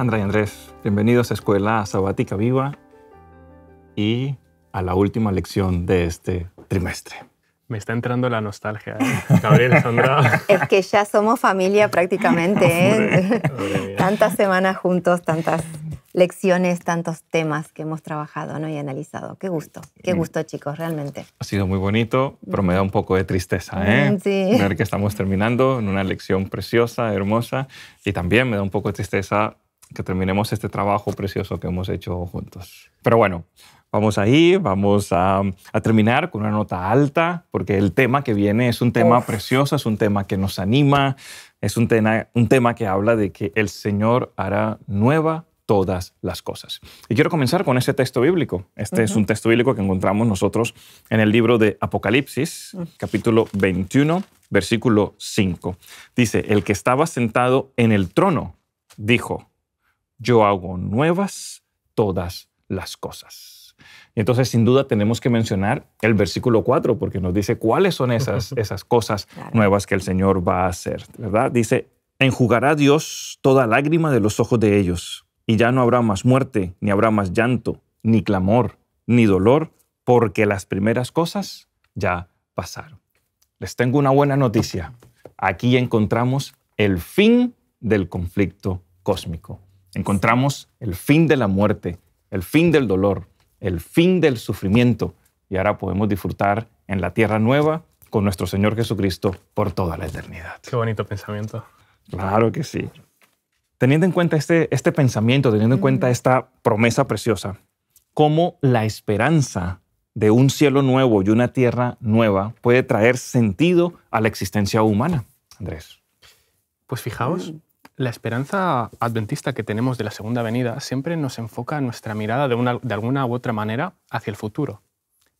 Andrea y Andrés, bienvenidos a Escuela Sabática Viva y a la última lección de este trimestre. Me está entrando la nostalgia, ¿eh? Gabriel, Sandra. es que ya somos familia prácticamente, ¿eh? tantas semanas juntos, tantas lecciones, tantos temas que hemos trabajado ¿no? y analizado. Qué gusto, qué gusto chicos, realmente. Ha sido muy bonito, pero me da un poco de tristeza, ¿eh? Mm, Ver que estamos terminando en una lección preciosa, hermosa, y también me da un poco de tristeza que terminemos este trabajo precioso que hemos hecho juntos. Pero bueno, vamos ahí, vamos a, terminar con una nota alta, porque el tema que viene es un tema precioso, es un tema que nos anima, es un, un tema que habla de que el Señor hará nueva todas las cosas. Y quiero comenzar con ese texto bíblico. Este es un texto bíblico que encontramos nosotros en el libro de Apocalipsis, capítulo 21, versículo 5. Dice, el que estaba sentado en el trono dijo, yo hago nuevas todas las cosas. Y entonces, sin duda, tenemos que mencionar el versículo 4, porque nos dice cuáles son esas, esas cosas nuevas que el Señor va a hacer, ¿verdad? Dice, enjugará Dios toda lágrima de los ojos de ellos, y ya no habrá más muerte, ni habrá más llanto, ni clamor, ni dolor, porque las primeras cosas ya pasaron. Les tengo una buena noticia. Aquí encontramos el fin del conflicto cósmico. Encontramos el fin de la muerte, el fin del dolor, el fin del sufrimiento y ahora podemos disfrutar en la tierra nueva con nuestro Señor Jesucristo por toda la eternidad. Qué bonito pensamiento. Claro que sí. Teniendo en cuenta este, este pensamiento, teniendo en cuenta esta promesa preciosa, cómo la esperanza de un cielo nuevo y una tierra nueva puede traer sentido a la existencia humana, Andrés. Pues fijaos, mm. La esperanza adventista que tenemos de la segunda venida siempre nos enfoca nuestra mirada de, una, de, alguna u otra manera hacia el futuro.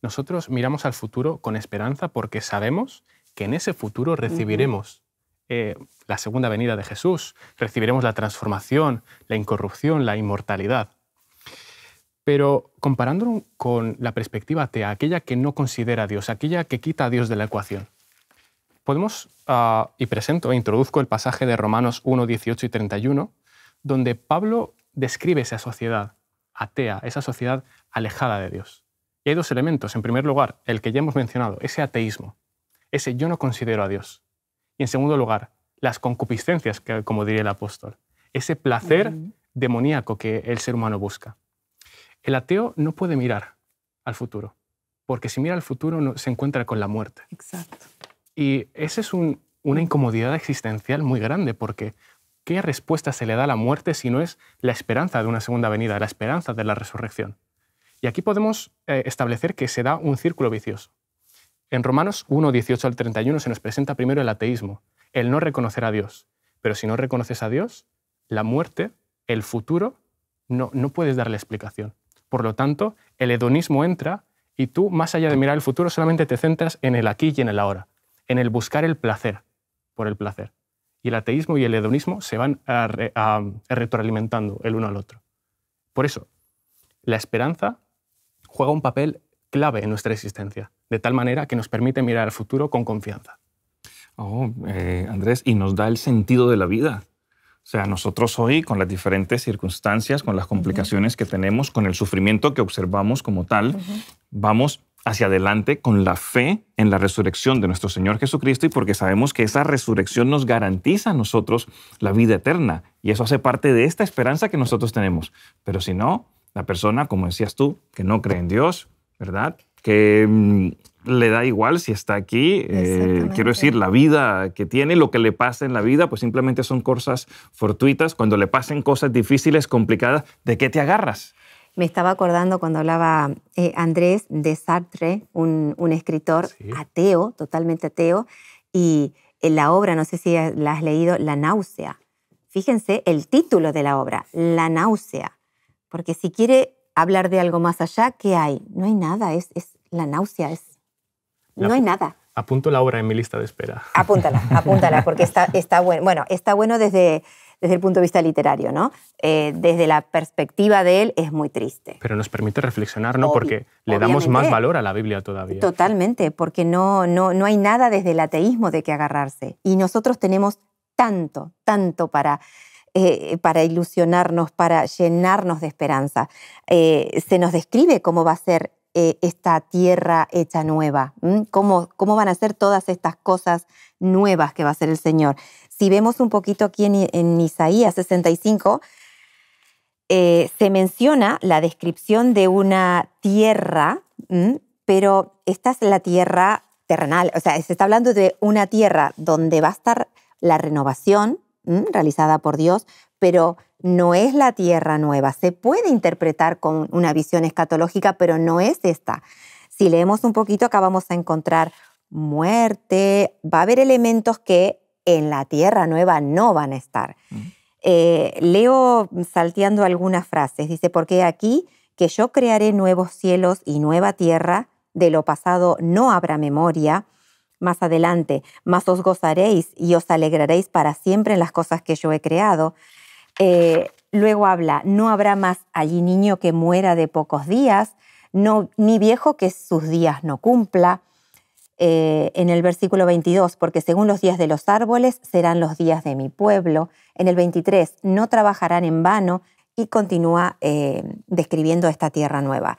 Nosotros miramos al futuro con esperanza porque sabemos que en ese futuro recibiremos eh, la segunda venida de Jesús, recibiremos la transformación, la incorrupción, la inmortalidad. Pero comparándolo con la perspectiva atea, aquella que no considera a Dios, aquella que quita a Dios de la ecuación, podemos, ah, y presento e introduzco el pasaje de Romanos 1, 18 y 31, donde Pablo describe esa sociedad atea, esa sociedad alejada de Dios. Y hay dos elementos. En primer lugar, el que ya hemos mencionado, ese ateísmo, ese yo no considero a Dios. Y en segundo lugar, las concupiscencias, que, como diría el apóstol, ese placer demoníaco que el ser humano busca. El ateo no puede mirar al futuro, porque si mira al futuro se encuentra con la muerte. Exacto. Y esa es una incomodidad existencial muy grande, porque ¿qué respuesta se le da a la muerte si no es la esperanza de una segunda venida, la esperanza de la resurrección? Y aquí podemos eh, establecer que se da un círculo vicioso. En Romanos 1, 18 al 31 se nos presenta primero el ateísmo, el no reconocer a Dios. Pero si no reconoces a Dios, la muerte, el futuro, no, no puedes darle explicación. Por lo tanto, el hedonismo entra y tú, más allá de mirar el futuro, solamente te centras en el aquí y en el ahora en el buscar el placer por el placer. Y el ateísmo y el hedonismo se van a retroalimentando el uno al otro. Por eso, la esperanza juega un papel clave en nuestra existencia, de tal manera que nos permite mirar al futuro con confianza. Oh, eh, Andrés, y nos da el sentido de la vida. O sea, nosotros hoy, con las diferentes circunstancias, con las complicaciones que tenemos, con el sufrimiento que observamos como tal, vamos hacia adelante con la fe en la resurrección de nuestro Señor Jesucristo y porque sabemos que esa resurrección nos garantiza a nosotros la vida eterna y eso hace parte de esta esperanza que nosotros tenemos. Pero si no, la persona, como decías tú, que no cree en Dios, ¿verdad? Que mm, le da igual si está aquí. Eh, quiero decir, la vida que tiene, lo que le pasa en la vida, pues simplemente son cosas fortuitas. Cuando le pasen cosas difíciles, complicadas, ¿de qué te agarras? Me estaba acordando cuando hablaba eh, Andrés de Sartre, un, escritor ateo, totalmente ateo, y en eh, la obra, no sé si la has leído, La náusea. Fíjense el título de la obra, La náusea, porque si quiere hablar de algo más allá, ¿qué hay? No hay nada, es, la náusea, es... no hay nada. Apunto la obra en mi lista de espera. Apúntala, apúntala, porque está, bueno. Bueno, está bueno desde desde el punto de vista literario, ¿no? Eh, desde la perspectiva de él es muy triste. Pero nos permite reflexionar, ¿no? porque le damos más valor a la Biblia todavía. Totalmente, porque no, no, no hay nada desde el ateísmo de que agarrarse. Y nosotros tenemos tanto, tanto para eh, para ilusionarnos, para llenarnos de esperanza. Eh, se nos describe cómo va a ser esta tierra hecha nueva, ¿Cómo, cómo van a ser todas estas cosas nuevas que va a ser el Señor si vemos un poquito aquí en, Isaías 65, eh, se menciona la descripción de una tierra, pero esta es la tierra terrenal, o sea, se está hablando de una tierra donde va a estar la renovación realizada por Dios, pero no es la tierra nueva. Se puede interpretar con una visión escatológica, pero no es esta. Si leemos un poquito, acá vamos a encontrar muerte, va a haber elementos que en la tierra nueva no van a estar. Eh, leo salteando algunas frases. Dice, porque aquí que yo crearé nuevos cielos y nueva tierra, de lo pasado no habrá memoria. Más adelante, más os gozaréis y os alegraréis para siempre en las cosas que yo he creado. Eh, luego habla, no habrá más allí niño que muera de pocos días, no, ni viejo que sus días no cumpla, eh, en el versículo 22, porque según los días de los árboles serán los días de mi pueblo. En el 23, no trabajarán en vano y continúa eh, describiendo esta tierra nueva.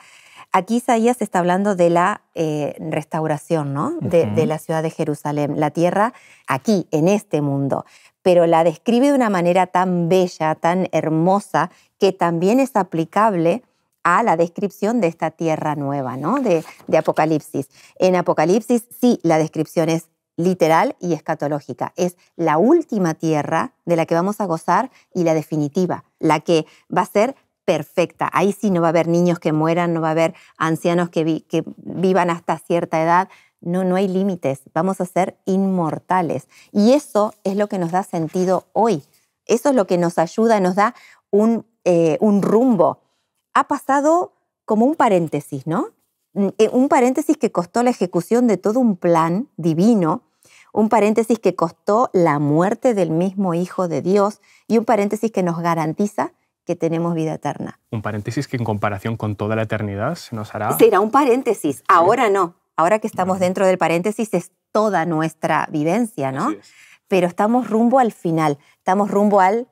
Aquí Isaías está hablando de la eh, restauración de, de la ciudad de Jerusalén, la tierra aquí, en este mundo, pero la describe de una manera tan bella, tan hermosa, que también es aplicable a la descripción de esta tierra nueva, ¿no? De, Apocalipsis. En Apocalipsis sí la descripción es literal y escatológica. Es la última tierra de la que vamos a gozar y la definitiva, la que va a ser perfecta. Ahí sí no va a haber niños que mueran, no va a haber ancianos que, vivan hasta cierta edad. No, no hay límites. Vamos a ser inmortales. Y eso es lo que nos da sentido hoy. Eso es lo que nos ayuda, nos da un eh, rumbo ha pasado como un paréntesis, ¿no? Mm, eh, un paréntesis que costó la ejecución de todo un plan divino, un paréntesis que costó la muerte del mismo Hijo de Dios y un paréntesis que nos garantiza que tenemos vida eterna. Un paréntesis que en comparación con toda la eternidad se nos hará... Será un paréntesis, ahora no. Ahora que estamos dentro del paréntesis es toda nuestra vivencia, ¿no? Pero estamos rumbo al final, estamos rumbo al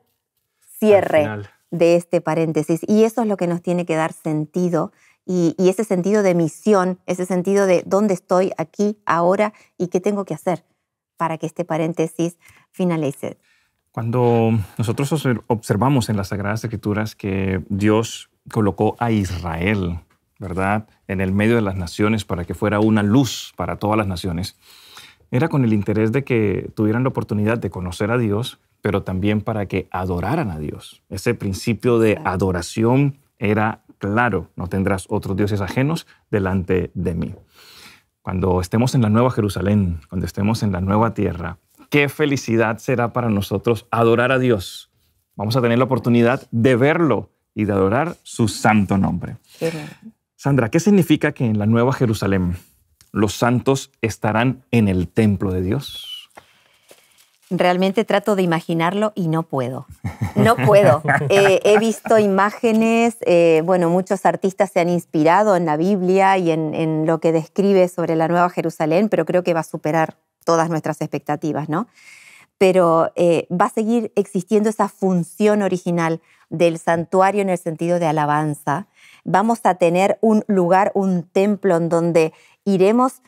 cierre de este paréntesis. Y eso es lo que nos tiene que dar sentido y, ese sentido de misión, ese sentido de dónde estoy aquí, ahora y qué tengo que hacer para que este paréntesis finalice. Cuando nosotros observamos en las Sagradas Escrituras que Dios colocó a Israel, ¿verdad?, en el medio de las naciones para que fuera una luz para todas las naciones, era con el interés de que tuvieran la oportunidad de conocer a Dios pero también para que adoraran a Dios. Ese principio de adoración era claro, no tendrás otros dioses ajenos delante de mí. Cuando estemos en la nueva Jerusalén, cuando estemos en la nueva tierra, qué felicidad será para nosotros adorar a Dios. Vamos a tener la oportunidad de verlo y de adorar su santo nombre. Sandra, ¿qué significa que en la nueva Jerusalén los santos estarán en el templo de Dios? Realmente trato de imaginarlo y no puedo. No puedo. Eh, he visto imágenes, eh, bueno, muchos artistas se han inspirado en la Biblia y en, lo que describe sobre la Nueva Jerusalén, pero creo que va a superar todas nuestras expectativas, ¿no? Pero eh, va a seguir existiendo esa función original del santuario en el sentido de alabanza. Vamos a tener un lugar, un templo en donde iremos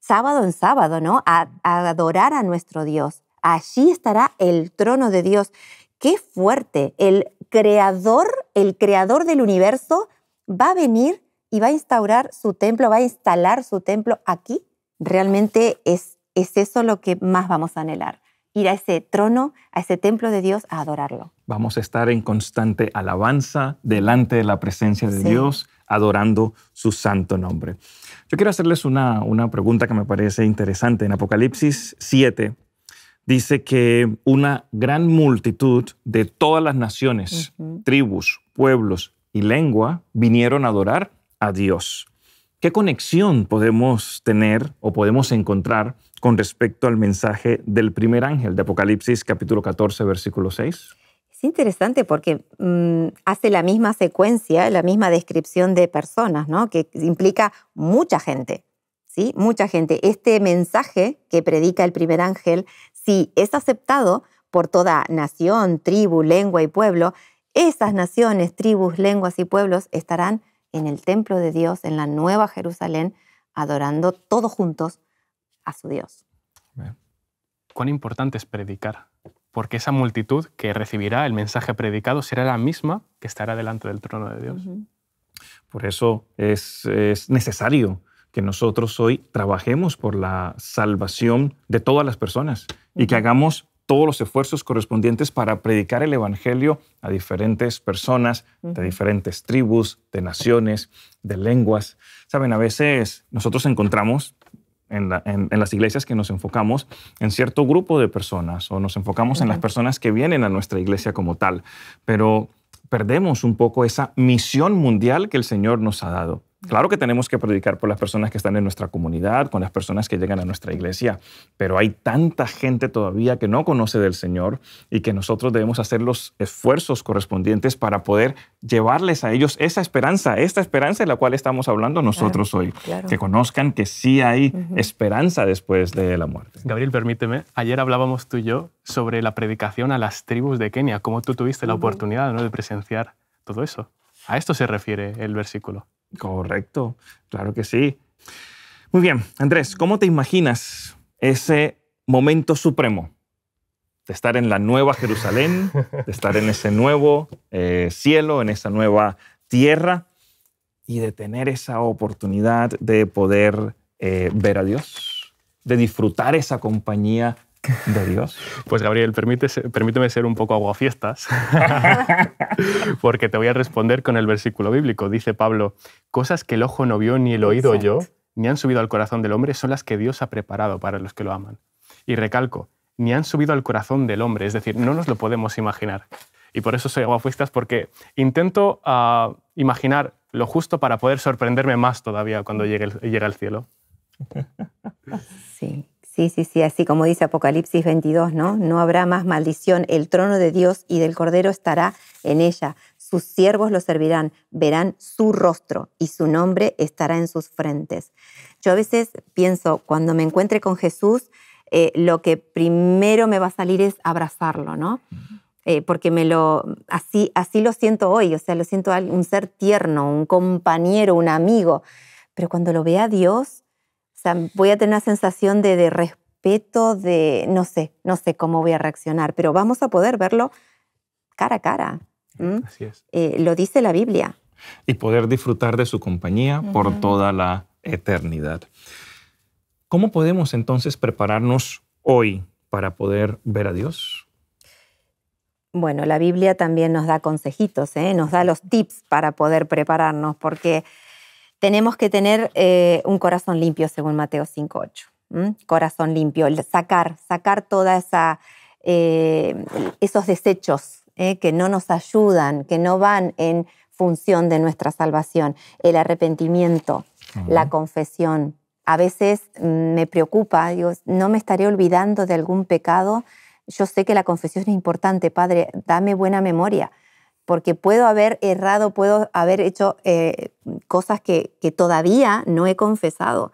sábado en sábado, ¿no? a, adorar a nuestro Dios allí estará el trono de Dios. Qué fuerte, el creador, el creador del universo va a venir y va a instaurar su templo, va a instalar su templo aquí. Realmente es, es eso lo que más vamos a anhelar, ir a ese trono, a ese templo de Dios, a adorarlo. Vamos a estar en constante alabanza delante de la presencia de Dios, adorando su santo nombre. Yo quiero hacerles una, una pregunta que me parece interesante. En Apocalipsis 7 dice que una gran multitud de todas las naciones, tribus, pueblos y lengua vinieron a adorar a Dios. ¿Qué conexión podemos tener o podemos encontrar con respecto al mensaje del primer ángel de Apocalipsis capítulo 14 versículo 6? Es interesante porque mm, hace la misma secuencia, la misma descripción de personas, ¿no? que implica mucha gente. Mucha gente. Este mensaje que predica el primer ángel, si es aceptado por toda nación, tribu, lengua y pueblo, esas naciones, tribus, lenguas y pueblos estarán en el templo de Dios, en la nueva Jerusalén, adorando todos juntos a su Dios. Cuán importante es predicar, porque esa multitud que recibirá el mensaje predicado será la misma que estará delante del trono de Dios. Por eso es, es, necesario que nosotros hoy trabajemos por la salvación de todas las personas y que hagamos todos los esfuerzos correspondientes para predicar el Evangelio a diferentes personas, de diferentes tribus, de naciones, de lenguas. Saben, a veces nosotros encontramos en, las iglesias que nos enfocamos en cierto grupo de personas o nos enfocamos en las personas que vienen a nuestra iglesia como tal, pero perdemos un poco esa misión mundial que el Señor nos ha dado. Claro que tenemos que predicar por las personas que están en nuestra comunidad, con las personas que llegan a nuestra iglesia, pero hay tanta gente todavía que no conoce del Señor y que nosotros debemos hacer los esfuerzos correspondientes para poder llevarles a ellos esa esperanza, esta esperanza de la cual estamos hablando nosotros hoy, que conozcan que sí hay esperanza después de la muerte. Gabriel, permíteme, ayer hablábamos tú y yo sobre la predicación a las tribus de Kenia, cómo tú tuviste la oportunidad de presenciar todo eso. A esto se refiere el versículo. Correcto, claro que sí. Muy bien, Andrés, ¿cómo te imaginas ese momento supremo de estar en la nueva Jerusalén, de estar en ese nuevo eh, cielo, en esa nueva tierra y de tener esa oportunidad de poder eh, ver a Dios, de disfrutar esa compañía de Dios. Pues Gabriel, permíteme ser un poco aguafiestas, porque te voy a responder con el versículo bíblico. Dice Pablo, cosas que el ojo no vio ni el oído yo, ni han subido al corazón del hombre, son las que Dios ha preparado para los que lo aman. Y recalco, ni han subido al corazón del hombre, es decir, no nos lo podemos imaginar. Y por eso soy aguafiestas, porque intento ah, imaginar lo justo para poder sorprenderme más todavía cuando llegue, el, al cielo. Sí. Sí, sí, sí, así como dice Apocalipsis 22, ¿no? No habrá más maldición, el trono de Dios y del Cordero estará en ella. Sus siervos lo servirán, verán su rostro y su nombre estará en sus frentes. Yo a veces pienso, cuando me encuentre con Jesús, eh, lo que primero me va a salir es abrazarlo, ¿no? Eh, porque me lo, así, así lo siento hoy, o sea, lo siento un ser tierno, un compañero, un amigo. Pero cuando lo vea Dios, voy a tener una sensación de, respeto, de no sé, no sé cómo voy a reaccionar, pero vamos a poder verlo cara a cara. Así es. Eh, lo dice la Biblia. Y poder disfrutar de su compañía por toda la eternidad. ¿Cómo podemos entonces prepararnos hoy para poder ver a Dios? Bueno, la Biblia también nos da consejitos, ¿eh? nos da los tips para poder prepararnos, porque tenemos que tener eh, un corazón limpio, según Mateo 5.8. Corazón limpio, sacar, sacar toda esa, eh, esos desechos eh, que no nos ayudan, que no van en función de nuestra salvación. El arrepentimiento, la confesión. A veces mm, me preocupa, digo, no me estaré olvidando de algún pecado. Yo sé que la confesión es importante, Padre, dame buena memoria porque puedo haber errado, puedo haber hecho eh, cosas que, todavía no he confesado.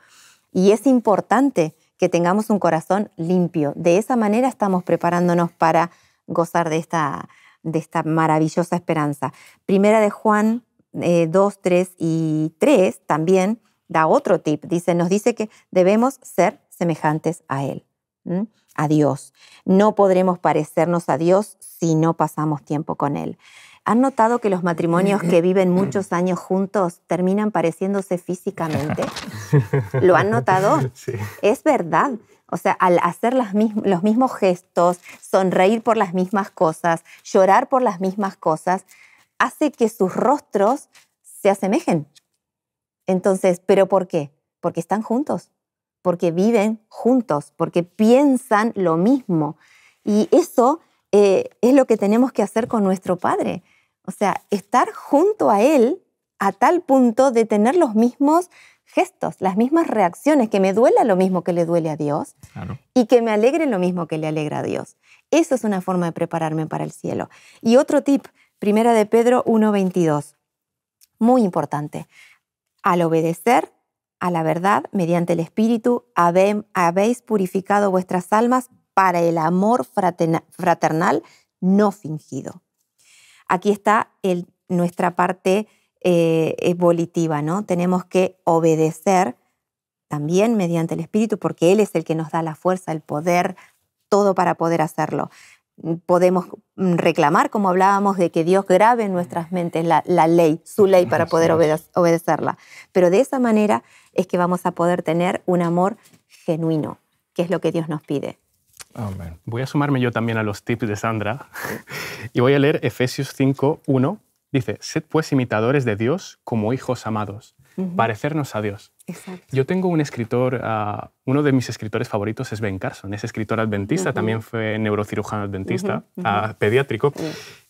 Y es importante que tengamos un corazón limpio. De esa manera estamos preparándonos para gozar de esta, de esta maravillosa esperanza. Primera de Juan 2, eh, 3 y 3 también da otro tip. Dice, nos dice que debemos ser semejantes a Él, a Dios. No podremos parecernos a Dios si no pasamos tiempo con Él. ¿Han notado que los matrimonios que viven muchos mm. años juntos terminan pareciéndose físicamente? ¿Lo han notado? Sí. Es verdad. O sea, al hacer los mismos gestos, sonreír por las mismas cosas, llorar por las mismas cosas, hace que sus rostros se asemejen. Entonces, ¿pero por qué? Porque están juntos, porque viven juntos, porque piensan lo mismo. Y eso eh, es lo que tenemos que hacer con nuestro Padre. O sea, estar junto a él a tal punto de tener los mismos gestos, las mismas reacciones, que me duela lo mismo que le duele a Dios y que me alegre lo mismo que le alegra a Dios. Eso es una forma de prepararme para el cielo. Y otro tip, primera de Pedro 1.22, muy importante. Al obedecer a la verdad mediante el Espíritu, habéis purificado vuestras almas para el amor fraternal no fingido aquí está nuestra parte eh, evolutiva, ¿no? Tenemos que obedecer también mediante el Espíritu, porque Él es el que nos da la fuerza, el poder, todo para poder hacerlo. Podemos reclamar, como hablábamos, de que Dios grabe en nuestras mentes la, ley, su ley, para poder obedecerla. Pero de esa manera es que vamos a poder tener un amor genuino, que es lo que Dios nos pide. Voy a sumarme yo también a los tips de Sandra y voy a leer Efesios 5, 1. Dice, sed pues imitadores de Dios como hijos amados, parecernos a Dios. Yo tengo un escritor, ah, uno de mis escritores favoritos es Ben Carson, es escritor adventista, también fue neurocirujano adventista, ah, pediátrico,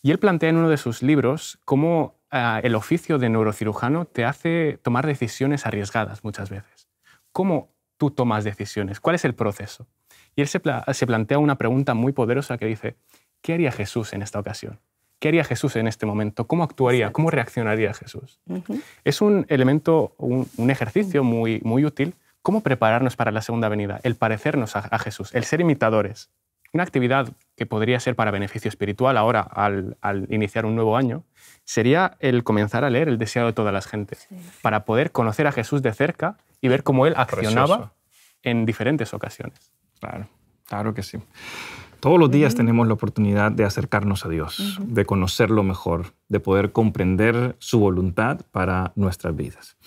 y él plantea en uno de sus libros cómo ah, el oficio de neurocirujano te hace tomar decisiones arriesgadas muchas veces. ¿Cómo tú tomas decisiones? ¿Cuál es el proceso? Y él se, plantea una pregunta muy poderosa que dice, ¿qué haría Jesús en esta ocasión? ¿Qué haría Jesús en este momento? ¿Cómo actuaría? ¿Cómo reaccionaría Jesús? Es un elemento, un, ejercicio muy, muy útil. ¿Cómo prepararnos para la segunda venida? El parecernos a, Jesús, el ser imitadores. Una actividad que podría ser para beneficio espiritual ahora, al, iniciar un nuevo año, sería el comenzar a leer El deseo de todas las gentes, para poder conocer a Jesús de cerca y ver cómo él accionaba en diferentes ocasiones. Claro, claro que sí. Todos los días tenemos la oportunidad de acercarnos a Dios, de conocerlo mejor, de poder comprender su voluntad para nuestras vidas.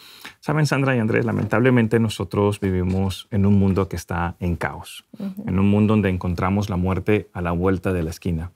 Saben, Sandra y Andrés, lamentablemente nosotros vivimos en un mundo que está en caos, en un mundo donde encontramos la muerte a la vuelta de la esquina,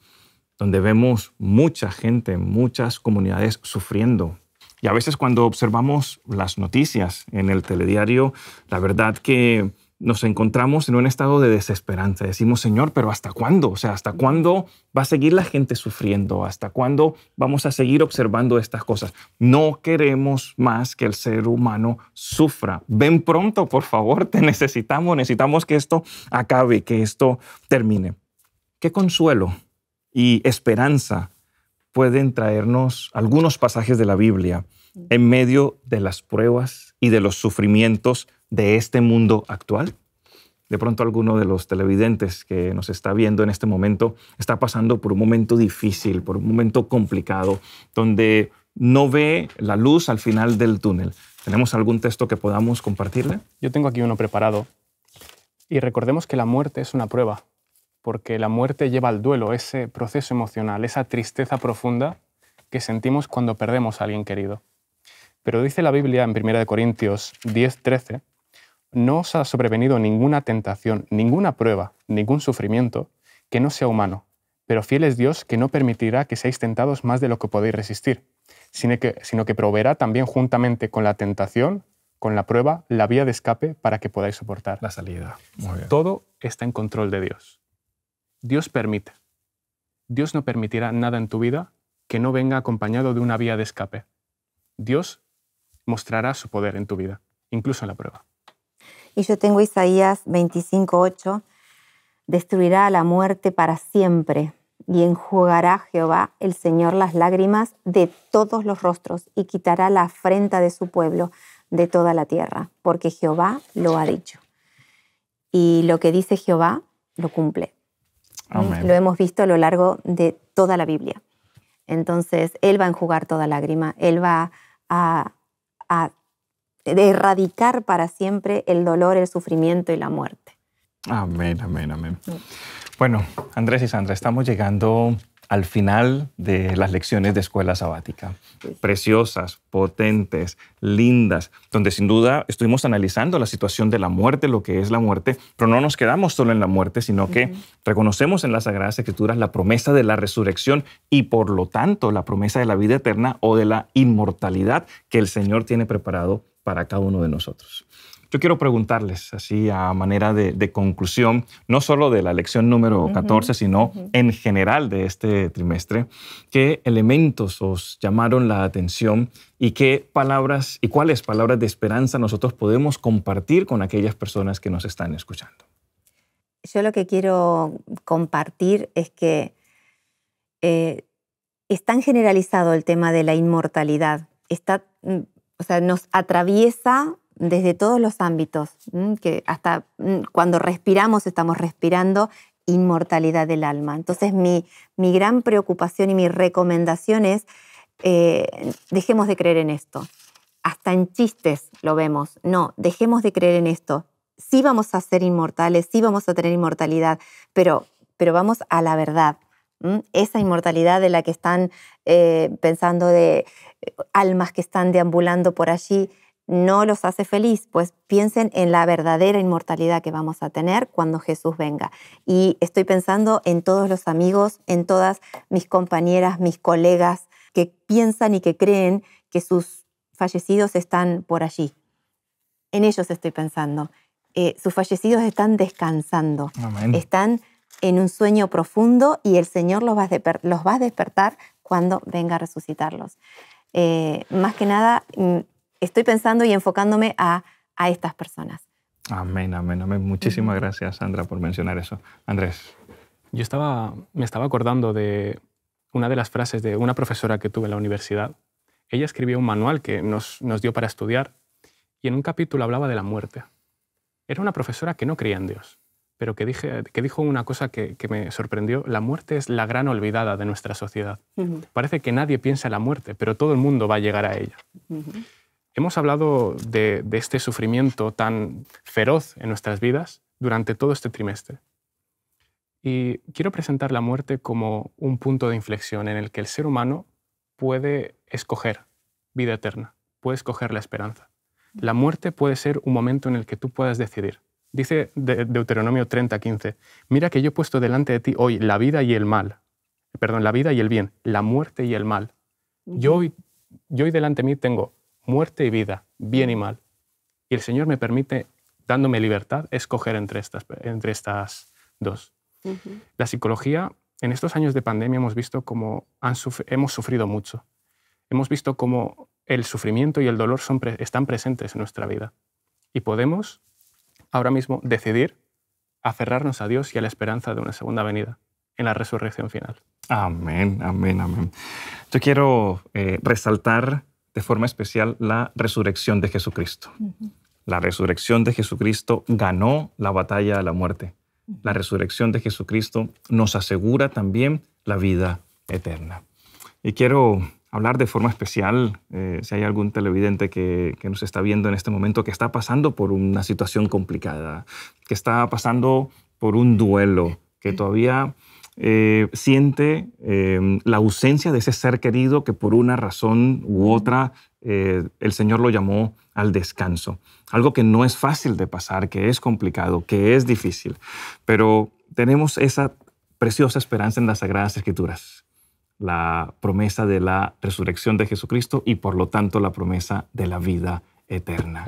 donde vemos mucha gente, muchas comunidades sufriendo, y a veces cuando observamos las noticias en el telediario, la verdad que nos encontramos en un estado de desesperanza. Decimos, Señor, pero ¿hasta cuándo? O sea, ¿hasta cuándo va a seguir la gente sufriendo? ¿Hasta cuándo vamos a seguir observando estas cosas? No queremos más que el ser humano sufra. Ven pronto, por favor, te necesitamos, necesitamos que esto acabe, que esto termine. ¿Qué consuelo y esperanza pueden traernos algunos pasajes de la Biblia? en medio de las pruebas y de los sufrimientos de este mundo actual? De pronto alguno de los televidentes que nos está viendo en este momento está pasando por un momento difícil, por un momento complicado, donde no ve la luz al final del túnel. ¿Tenemos algún texto que podamos compartirle? Yo tengo aquí uno preparado. Y recordemos que la muerte es una prueba, porque la muerte lleva al duelo, ese proceso emocional, esa tristeza profunda que sentimos cuando perdemos a alguien querido. Pero dice la Biblia en 1 Corintios 10:13, no os ha sobrevenido ninguna tentación, ninguna prueba, ningún sufrimiento que no sea humano, pero fiel es Dios que no permitirá que seáis tentados más de lo que podéis resistir, sino que, sino que proveerá también juntamente con la tentación, con la prueba, la vía de escape para que podáis soportar. La salida. Todo está en control de Dios. Dios permite. Dios no permitirá nada en tu vida que no venga acompañado de una vía de escape. Dios mostrará su poder en tu vida, incluso en la prueba. Y yo tengo Isaías 25:8, destruirá la muerte para siempre y enjugará Jehová el Señor las lágrimas de todos los rostros y quitará la afrenta de su pueblo de toda la tierra, porque Jehová lo ha dicho. Y lo que dice Jehová lo cumple. Mm, lo hemos visto a lo largo de toda la Biblia. Entonces, Él va a enjugar toda lágrima, Él va a a erradicar para siempre el dolor, el sufrimiento y la muerte. Amén, amén, amén. Mm. Bueno, Andrés y Sandra, estamos llegando al final de las lecciones de escuela sabática. Preciosas, potentes, lindas, donde sin duda estuvimos analizando la situación de la muerte, lo que es la muerte, pero no nos quedamos solo en la muerte, sino que reconocemos en las Sagradas Escrituras la promesa de la resurrección y por lo tanto la promesa de la vida eterna o de la inmortalidad que el Señor tiene preparado para cada uno de nosotros. Yo quiero preguntarles, así a manera de, conclusión, no solo de la lección número 14, sino en general de este trimestre, ¿qué elementos os llamaron la atención y qué palabras y cuáles palabras de esperanza nosotros podemos compartir con aquellas personas que nos están escuchando? Yo lo que quiero compartir es que eh, es tan generalizado el tema de la inmortalidad. Está, mm, sea, nos atraviesa desde todos los ámbitos, que hasta cuando respiramos estamos respirando inmortalidad del alma. Entonces mi, gran preocupación y mi recomendación es, eh, dejemos de creer en esto. Hasta en chistes lo vemos. No, dejemos de creer en esto. Sí vamos a ser inmortales, sí vamos a tener inmortalidad, pero, pero vamos a la verdad. Esa inmortalidad de la que están eh, pensando de eh, almas que están deambulando por allí, no los hace feliz, pues piensen en la verdadera inmortalidad que vamos a tener cuando Jesús venga. Y estoy pensando en todos los amigos, en todas mis compañeras, mis colegas que piensan y que creen que sus fallecidos están por allí. En ellos estoy pensando. Eh, sus fallecidos están descansando, están en un sueño profundo y el Señor los va a, despertar cuando venga a resucitarlos. Eh, más que nada, mm, estoy pensando y enfocándome a, a estas personas. Amén, amén, amén. Muchísimas gracias, Sandra, por mencionar eso. Andrés. Yo estaba, me estaba acordando de una de las frases de una profesora que tuve en la universidad. Ella escribió un manual que nos, dio para estudiar y en un capítulo hablaba de la muerte. Era una profesora que no creía en Dios, pero que, que dijo una cosa que, me sorprendió. La muerte es la gran olvidada de nuestra sociedad. Parece que nadie piensa en la muerte, pero todo el mundo va a llegar a ella. Hemos hablado de, este sufrimiento tan feroz en nuestras vidas durante todo este trimestre. Y quiero presentar la muerte como un punto de inflexión en el que el ser humano puede escoger vida eterna, puede escoger la esperanza. La muerte puede ser un momento en el que tú puedas decidir. Dice Deuteronomio 30, 15, mira que yo he puesto delante de ti hoy la vida y el mal, perdón, la vida y el bien, la muerte y el mal. Yo hoy, yo hoy delante de mí tengo muerte y vida, bien y mm. mal. Y el Señor me permite, dándome libertad, escoger entre estas, entre estas dos. La psicología, en estos años de pandemia hemos visto cómo hemos sufrido mucho. Hemos visto cómo el sufrimiento y el dolor están presentes en nuestra vida. Y podemos ahora mismo decidir aferrarnos a Dios y a la esperanza de una segunda venida en la resurrección final. Amén, amén, amén. Yo quiero eh, resaltar de forma especial la resurrección de Jesucristo. La resurrección de Jesucristo ganó la batalla de la muerte. La resurrección de Jesucristo nos asegura también la vida eterna. Y quiero hablar de forma especial, eh, si hay algún televidente que, que, nos está viendo en este momento, que está pasando por una situación complicada, que está pasando por un duelo, que todavía eh, siente em, la ausencia de ese ser querido que por una razón u otra eh, el Señor lo llamó al descanso. Algo que no es fácil de pasar, que es complicado, que es difícil, pero tenemos esa preciosa esperanza en las Sagradas Escrituras, la promesa de la resurrección de Jesucristo y por lo tanto la promesa de la vida eterna.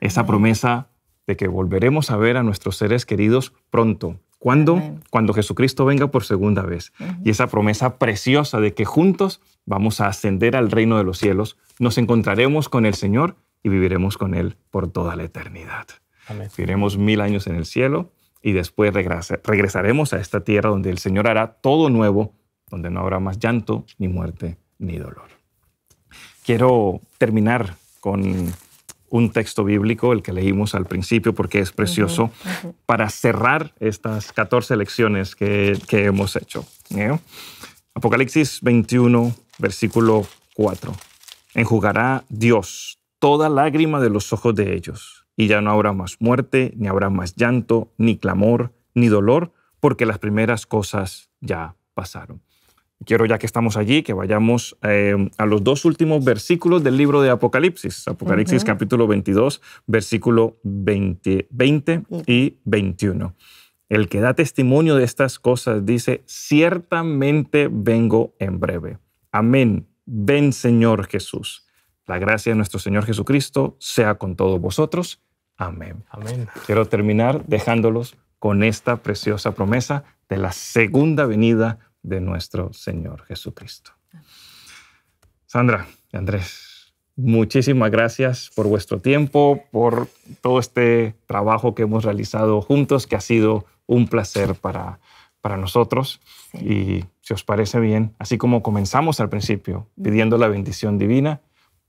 Esa promesa de que volveremos a ver a nuestros seres queridos pronto, ¿Cuándo? Cuando Jesucristo venga por segunda vez. Y esa promesa preciosa de que juntos vamos a ascender al reino de los cielos, nos encontraremos con el Señor y viviremos con Él por toda la eternidad. Viviremos mil años en el cielo y después regresaremos a esta tierra donde el Señor hará todo nuevo, donde no habrá más llanto, ni muerte, ni dolor. Quiero terminar con un texto bíblico, el que leímos al principio, porque es precioso, para cerrar estas 14 lecciones que, hemos hecho. ¿eh? Apocalipsis 21, versículo 4. Enjugará Dios toda lágrima de los ojos de ellos, y ya no habrá más muerte, ni habrá más llanto, ni clamor, ni dolor, porque las primeras cosas ya pasaron quiero ya que estamos allí que vayamos eh, a los dos últimos versículos del libro de Apocalipsis, Apocalipsis capítulo 22, versículo 20, y 21. El que da testimonio de estas cosas dice, ciertamente vengo en breve. Amén. Ven Señor Jesús. La gracia de nuestro Señor Jesucristo sea con todos vosotros. Amén. Amén. Quiero terminar dejándolos con esta preciosa promesa de la segunda venida de nuestro Señor Jesucristo. Sandra Andrés, muchísimas gracias por vuestro tiempo, por todo este trabajo que hemos realizado juntos, que ha sido un placer para, para nosotros. Y si os parece bien, así como comenzamos al principio pidiendo la bendición divina,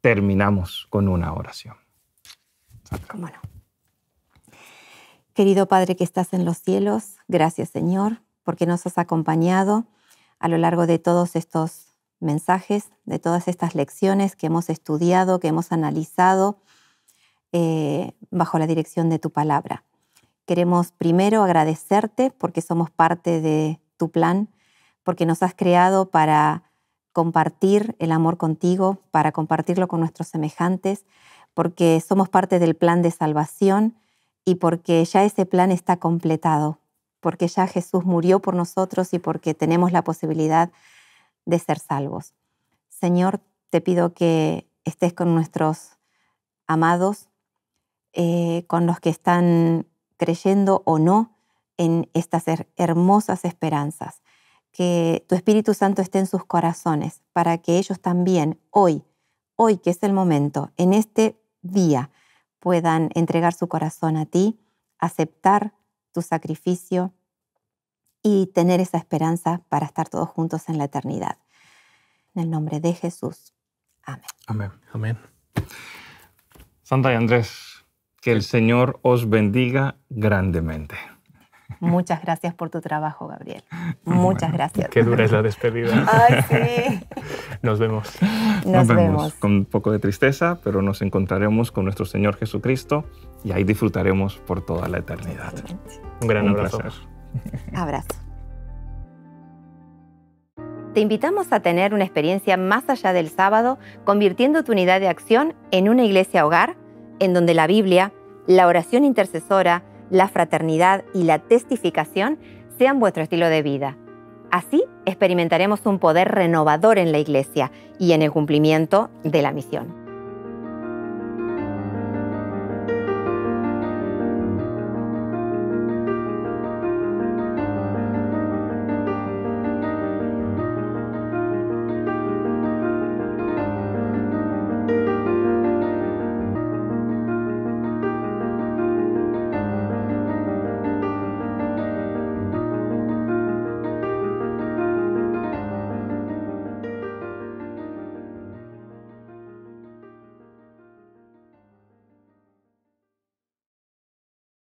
terminamos con una oración. Querido Padre que estás en los cielos, gracias Señor, porque nos has acompañado a lo largo de todos estos mensajes, de todas estas lecciones que hemos estudiado, que hemos analizado eh, bajo la dirección de tu palabra. Queremos primero agradecerte porque somos parte de tu plan, porque nos has creado para compartir el amor contigo, para compartirlo con nuestros semejantes, porque somos parte del plan de salvación y porque ya ese plan está completado porque ya Jesús murió por nosotros y porque tenemos la posibilidad de ser salvos. Señor, te pido que estés con nuestros amados, eh, con los que están creyendo o no en estas hermosas esperanzas. Que tu Espíritu Santo esté en sus corazones para que ellos también hoy, hoy que es el momento, en este día, puedan entregar su corazón a ti, aceptar tu sacrificio y tener esa esperanza para estar todos juntos en la eternidad. En el nombre de Jesús. Amén. Amén. Amén. Santa y Andrés, que el Señor os bendiga grandemente. Muchas gracias por tu trabajo, Gabriel. Muchas gracias. Qué dura es la despedida. Ay, sí. Nos vemos. Nos, vemos. Con un poco de tristeza, pero nos encontraremos con nuestro Señor Jesucristo y ahí disfrutaremos por toda la eternidad. Un gran abrazo. Abrazo. Te invitamos a tener una experiencia más allá del sábado, convirtiendo tu unidad de acción en una iglesia hogar, en donde la Biblia, la oración intercesora, la fraternidad y la testificación sean vuestro estilo de vida. Así experimentaremos un poder renovador en la Iglesia y en el cumplimiento de la misión.